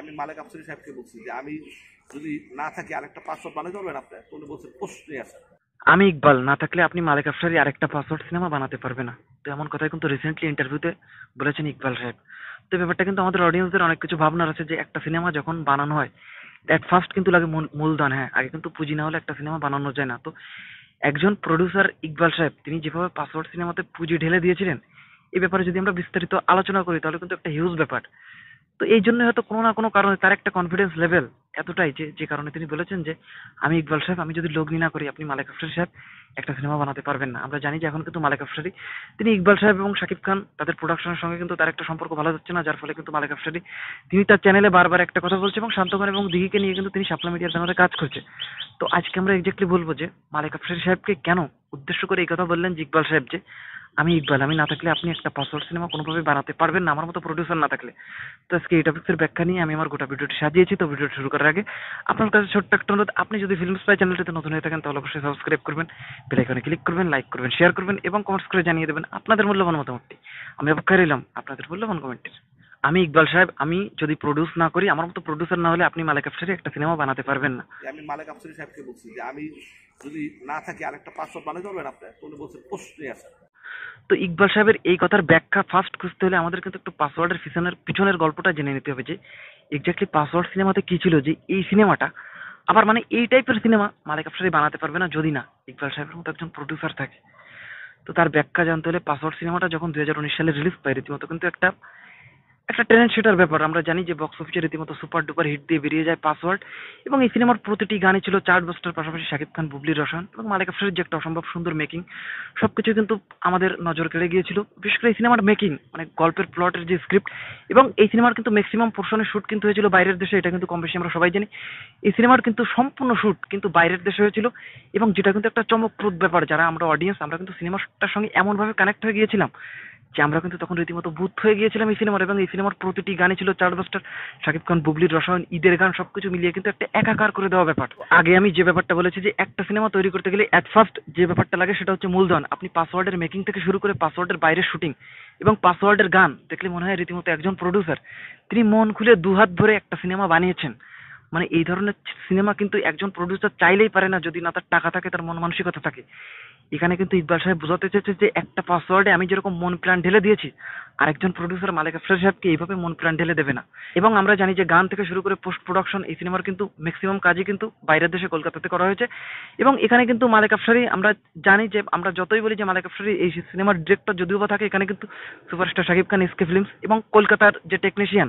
আমি মালিক আফসরি সাহেবকে বলছি যে আমি যদি না থাকি আরেকটা পাসওয়ার্ড বানাতে পারবেন আপনি উনি বলছেন প্রশ্নই আছে আমি ইকবাল না থাকলে আপনি মালিক আফসারি আরেকটা পাসওয়ার্ড সিনেমা বানাতে পারবে না তো এমন কথাই কিন্তু রিসেন্টলি ইন্টারভিউতে বলেছেন ইকবাল সাহেব তো ব্যাপারটা কিন্তু আমাদের অডিয়েন্সদের অনেক কিছু ভাবনা আছে যে একটা সিনেমা যখন বানানো হয় অ্যাট ফার্স্ট কিন্তু লাগে মূলধন হ্যাঁ আগে কিন্তু পুঁজি না হলে একটা সিনেমা বানানো যায় না তো একজন প্রডিউসার ইকবাল সাহেব তিনি যেভাবে পাসওয়ার্ড সিনেমাতে পুঁজি ঢেলে দিয়েছিলেন এই ব্যাপারে যদি আমরা বিস্তারিত আলোচনা করি তাহলে কিন্তু একটা হিউজ ব্যাপার তো এই জন্য হয়তো কোনো না কোনো কারণে তার একটা কনফিডেন্স লেভেল এতটাই যে যে কারণে তিনি বলেছেন যে আমি ইকবাল সাহেব আমি যদি লগ্নি না করি আপনি মালিক আফসারি সাহেব একটা সিনেমা বানাতে পারবেন না আমরা জানি যে এখন কিন্তু মালিক আফসারি তিনি ইকবাল সাহেব এবং শাকিব খান তাদের প্রোডাকশনের সঙ্গে কিন্তু তার একটা সম্পর্ক ভালো যাচ্ছে না যার ফলে কিন্তু মালিক আফসারি তিনি তার চ্যানেলে বারবার একটা কথা বলছে এবং শান্ত এবং দিঘিকে নিয়ে কিন্তু তিনি সাপলা মিডিয়ার সঙ্গে কাজ করছে তো আজকে আমরা এক্স্যাক্টলি বলবো যে মালিক আফসারি সাহেবকে কেন উদ্দেশ্য করে এই কথা বললেন যে ইকবাল সাহেব যে আমি ইকবাল আমি না থাকলে আপনি একটা পাসওয়ার্ড সিনেমা কোনোভাবে বানাতে পারবেন না আমার মতো প্রডিউসার না থাকলে তো আজকে এই টপিক্সের ব্যাখ্যা নিয়ে আমি আমার গোটা ভিডিওটি সাজিয়েছি তো ভিডিওটি শুরু করার আগে আপনার কাছে ছোট্ট একটা অনুরোধ আপনি যদি ফিল্ম স্পাই চ্যানেলটিতে নতুন হয়ে থাকেন তাহলে অবশ্যই সাবস্ক্রাইব করবেন বেলাইকনে ক্লিক করবেন লাইক করবেন শেয়ার করবেন এবং কমেন্টস করে জানিয়ে দেবেন আপনাদের মূল্যবান মতামতটি আমি অপেক্ষা রইলাম আপনাদের মূল্যবান কমেন্টের আমি ইকবাল সাহেব আমি যদি প্রডিউস না করি আমার মতো প্রডিউসার না হলে আপনি মালিক আফসারি একটা সিনেমা বানাতে পারবেন না আমি মালিক আফসারি সাহেবকে বলছি যে আমি যদি না থাকি আরেকটা পাসওয়ার্ড বানাতে পারবেন আপনি উনি বলছেন প্রশ্নই আছে তো ইকবাল সাহেবের এই কথার ব্যাখ্যা ফার্স্ট খুঁজতে হলে আমাদের কিন্তু একটু পাসওয়ার্ডের পিছনের পিছনের গল্পটা জেনে নিতে হবে যে এক্স্যাক্টলি পাসওয়ার্ড সিনেমাতে কী ছিল যে এই সিনেমাটা আবার মানে এই টাইপের সিনেমা মালিক আফসারি বানাতে পারবে না যদি না ইকবাল সাহেবের মতো একজন প্রডিউসার থাকে তো তার ব্যাখ্যা জানতে হলে পাসওয়ার্ড সিনেমাটা যখন দু সালে রিলিজ পায় রীতিমতো কিন্তু একটা একটা ট্যালেন্ট সেটার ব্যাপার আমরা জানি যে বক্স অফিসে রীতিমতো সুপার ডুপার হিট দিয়ে বেরিয়ে যায় পাসওয়ার্ড এবং এই সিনেমার প্রতিটি গানে ছিল চার্ট বস্টার পাশাপাশি শাকিব খান বুবলি রসান এবং মালিক আফসারের যে একটা অসম্ভব সুন্দর মেকিং সব কিছু কিন্তু আমাদের নজর কেড়ে গিয়েছিল বিশেষ করে এই সিনেমার মেকিং মানে গল্পের প্লটের যে স্ক্রিপ্ট এবং এই সিনেমার কিন্তু ম্যাক্সিমাম পোর্শনের শ্যুট কিন্তু হয়েছিল বাইরের দেশে এটা কিন্তু কম বেশি আমরা সবাই জানি এই সিনেমার কিন্তু সম্পূর্ণ শ্যুট কিন্তু বাইরের দেশে হয়েছিল এবং যেটা কিন্তু একটা চমকপ্রদ ব্যাপার যারা আমরা অডিয়েন্স আমরা কিন্তু সিনেমাটার সঙ্গে এমনভাবে কানেক্ট হয়ে গিয়েছিলাম যে আমরা কিন্তু তখন রীতিমতো ভূত হয়ে গিয়েছিলাম এই সিনেমার এবং এই সিনেমার প্রতিটি গানে ছিল চার্ডবাস্টার শাকিব খান বুবলির রসায়ন ঈদের গান সবকিছু মিলিয়ে কিন্তু একটা একাকার করে দেওয়া ব্যাপার আগে আমি যে ব্যাপারটা বলেছি যে একটা সিনেমা তৈরি করতে গেলে অ্যাট ফার্স্ট যে ব্যাপারটা লাগে সেটা হচ্ছে মূলধন আপনি পাসওয়ার্ডের মেকিং থেকে শুরু করে পাসওয়ার্ডের বাইরের শুটিং এবং পাসওয়ার্ডের গান দেখলে মনে হয় রীতিমতো একজন প্রডিউসার তিনি মন খুলে দুহাত ভরে একটা সিনেমা বানিয়েছেন মানে এই ধরনের সিনেমা কিন্তু একজন প্রডিউসার চাইলেই পারে না যদি না তার টাকা থাকে তার মন মানসিকতা থাকে এখানে কিন্তু ইকবাল সাহেব বোঝাতে চেয়েছে যে একটা পাসওয়ার্ডে আমি যেরকম মন প্রাণ ঢেলে দিয়েছি আরেকজন প্রডিউসার মালিক আফসার সাহেবকে এইভাবে মন প্রাণ ঢেলে দেবে না এবং আমরা জানি যে গান থেকে শুরু করে পোস্ট প্রোডাকশন এই সিনেমার কিন্তু ম্যাক্সিমাম কাজই কিন্তু বাইরের দেশে কলকাতাতে করা হয়েছে এবং এখানে কিন্তু মালিক আফসারি আমরা জানি যে আমরা যতই বলি যে মালিক আফসারি এই সিনেমার ডিরেক্টর যদিও বা থাকে এখানে কিন্তু superstar Shakib Khan SK films এবং কলকাতার যে টেকনিশিয়ান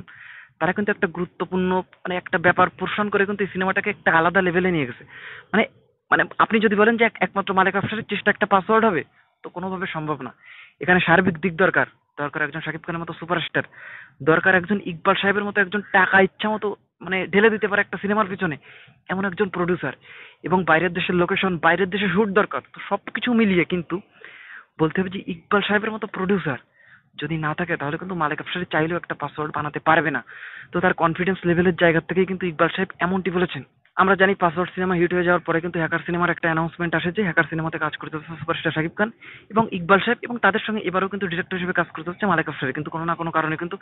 তারা কিন্তু একটা গুরুত্বপূর্ণ মানে একটা ব্যাপার পোষণ করে কিন্তু এই সিনেমাটাকে একটা আলাদা লেভেলে নিয়ে গেছে মানে মানে আপনি যদি বলেন যে একমাত্র মালিক আফসারের চেষ্টা একটা পাসওয়ার্ড হবে তো কোনোভাবে সম্ভব না এখানে সার্বিক দিক দরকার দরকার একজন শাকিব খানের মতো সুপারস্টার দরকার একজন ইকবাল সাহেবের মতো একজন টাকা ইচ্ছা মতো মানে ঢেলে দিতে পারে একটা সিনেমার পিছনে এমন একজন প্রডিউসার এবং বাইরের দেশের লোকেশন বাইরের দেশে শ্যুট দরকার তো সব কিছু মিলিয়ে কিন্তু বলতে হবে যে ইকবাল সাহেবের মতো প্রডিউসার যদি না থাকে তাহলে কিন্তু মালিক আফসারি চাইলেও একটা পাসওয়ার্ড বানাতে পারবে না তো তার কনফিডেন্স লেভেলের জায়গা থেকে কিন্তু ইকবাল সাহেব এমনটি বলেছেন আমরা জানি পাসওয়ার্ড সিনেমা হিট হয়ে যাওয়ার পরে কিন্তু হ্যাকার সিনেমার একটা অ্যানাউন্সমেন্ট আসে যে হ্যাকার সিনেমাতে কাজ করতে হচ্ছে সুপারস্টার শাকিব খান এবং ইকবাল সাহেব এবং তাদের সঙ্গে এবারও কিন্তু ডিরেক্টর হিসেবে কাজ করতে হচ্ছে মালিক আফসারি কিন্তু কোনো না কোনো কারণে কিন্তু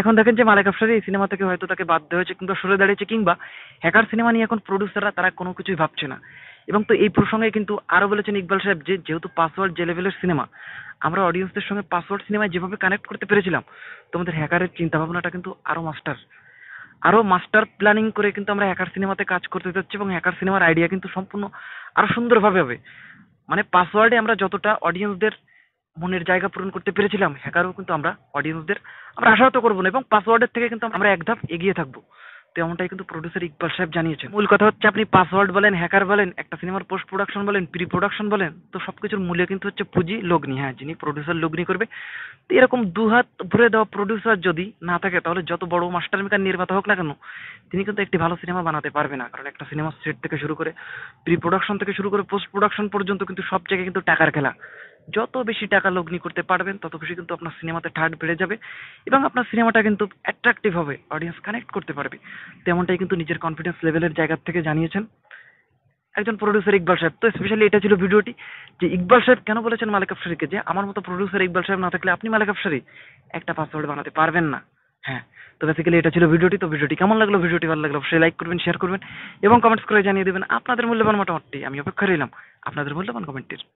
এখন দেখেন যে মালিক আফসারি এই সিনেমা থেকে হয়তো তাকে বাধ্য হয়েছে কিংবা সরে দাঁড়িয়েছে কিংবা হ্যাকার সিনেমা নিয়ে এখন প্রডিউসাররা তারা কোনো কিছুই ভাবছে না এবং তো এই প্রসঙ্গে কিন্তু আরও বলেছেন ইকবাল সাহেব যে যেহেতু পাসওয়ার্ড যে লেভেলের সিনেমা আমরা অডিয়েন্সদের সঙ্গে পাসওয়ার্ড সিনেমায় যেভাবে কানেক্ট করতে পেরেছিলাম তোমাদের হ্যাকারের চিন্তাভাবনাটা কিন্তু আরও মাস্টার আরও মাস্টার প্ল্যানিং করে কিন্তু আমরা হ্যাকার সিনেমাতে কাজ করতে যাচ্ছি এবং হ্যাকার সিনেমার আইডিয়া কিন্তু সম্পূর্ণ আরও সুন্দরভাবে হবে মানে পাসওয়ার্ডে আমরা যতটা অডিয়েন্সদের মনের জায়গা পূরণ করতে পেরেছিলাম হ্যাকারও কিন্তু আমরা অডিয়েন্সদের আমরা আশাহত করবো না এবং পাসওয়ার্ডের থেকে কিন্তু আমরা এক ধাপ এগিয়ে থাকবো তেমনটাই কিন্তু প্রডিউসার ইকবাল সাহেব জানিয়েছেন মূল কথা হচ্ছে আপনি পাসওয়ার্ড বলেন হ্যাকার বলেন একটা সিনেমার পোস্ট প্রোডাকশন বলেন প্রি প্রোডাকশন বলেন তো সবকিছুর মূল্য কিন্তু হচ্ছে পুঁজি লগ্নি হ্যাঁ যিনি প্রডিউসার লগ্নি করবে তো এরকম দুহাত ভরে দেওয়া প্রডিউসার যদি না থাকে তাহলে যত বড় মাস্টার মেকার নির্মাতা হোক না কেন তিনি কিন্তু একটি ভালো সিনেমা বানাতে পারবে না কারণ একটা সিনেমা সেট থেকে শুরু করে প্রি প্রোডাকশন থেকে শুরু করে পোস্ট প্রোডাকশন পর্যন্ত কিন্তু সব জায়গায় কিন্তু টাকার খেলা যত বেশি টাকা লগ্নি করতে পারবেন তত বেশি কিন্তু আপনার সিনেমাতে ঠাট বেড়ে যাবে এবং আপনার সিনেমাটা কিন্তু অ্যাট্রাকটিভ হবে অডিয়েন্স কানেক্ট করতে পারবে তেমনটাই কিন্তু নিজের কনফিডেন্স লেভেলের জায়গা থেকে জানিয়েছেন একজন প্রডিউসার ইকবাল সাহেব তো স্পেশালি এটা ছিল ভিডিওটি যে ইকবাল সাহেব কেন বলেছেন মালিক আফসারিকে যে আমার মতো প্রডিউসার ইকবাল সাহেব না থাকলে আপনি মালিক আফসারি একটা পাসওয়ার্ড বানাতে পারবেন না হ্যাঁ তো বেসিক্যালি এটা ছিল ভিডিওটি তো ভিডিওটি কেমন লাগলো ভিডিওটি ভালো লাগলো অবশ্যই লাইক করবেন শেয়ার করবেন এবং কমেন্টস করে জানিয়ে দেবেন আপনাদের মূল্যবান মোটামুটি আমি অপেক্ষা রইলাম আপনাদের মূল্যবান কমেন্টের